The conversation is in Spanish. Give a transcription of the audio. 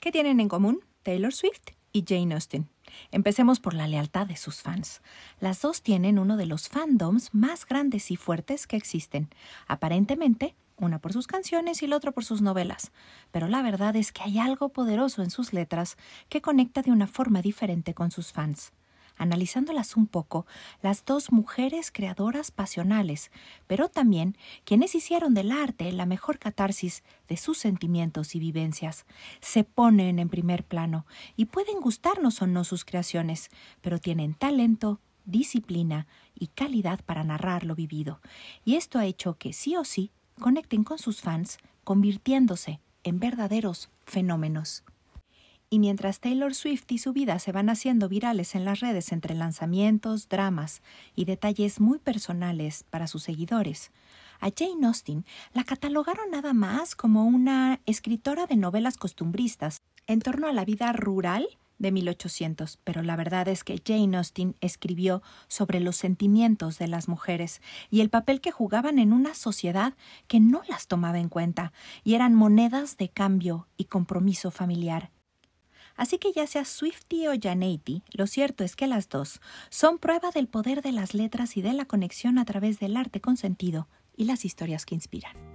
¿Qué tienen en común Taylor Swift y Jane Austen? Empecemos por la lealtad de sus fans. Las dos tienen uno de los fandoms más grandes y fuertes que existen. Aparentemente, una por sus canciones y el otro por sus novelas, pero la verdad es que hay algo poderoso en sus letras que conecta de una forma diferente con sus fans analizándolas un poco, las dos mujeres creadoras pasionales, pero también quienes hicieron del arte la mejor catarsis de sus sentimientos y vivencias. Se ponen en primer plano y pueden gustarnos o no sus creaciones, pero tienen talento, disciplina y calidad para narrar lo vivido. Y esto ha hecho que sí o sí conecten con sus fans, convirtiéndose en verdaderos fenómenos y mientras Taylor Swift y su vida se van haciendo virales en las redes entre lanzamientos, dramas y detalles muy personales para sus seguidores, a Jane Austen la catalogaron nada más como una escritora de novelas costumbristas en torno a la vida rural de 1800, pero la verdad es que Jane Austen escribió sobre los sentimientos de las mujeres y el papel que jugaban en una sociedad que no las tomaba en cuenta y eran monedas de cambio y compromiso familiar Así que ya sea Swifty o Janetti, lo cierto es que las dos son prueba del poder de las letras y de la conexión a través del arte con sentido y las historias que inspiran.